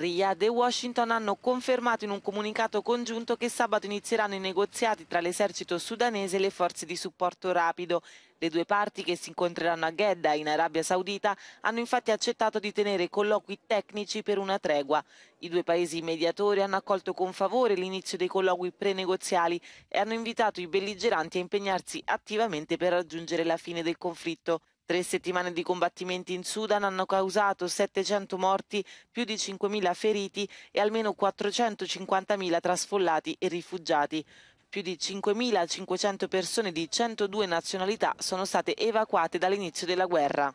Riyadh e Washington hanno confermato in un comunicato congiunto che sabato inizieranno i negoziati tra l'esercito sudanese e le forze di supporto rapido. Le due parti che si incontreranno a Jeddah in Arabia Saudita hanno infatti accettato di tenere colloqui tecnici per una tregua. I due paesi mediatori hanno accolto con favore l'inizio dei colloqui prenegoziali e hanno invitato i belligeranti a impegnarsi attivamente per raggiungere la fine del conflitto. Tre settimane di combattimenti in Sudan hanno causato 700 morti, più di 5.000 feriti e almeno 450.000 trasfollati e rifugiati. Più di 5.500 persone di 102 nazionalità sono state evacuate dall'inizio della guerra.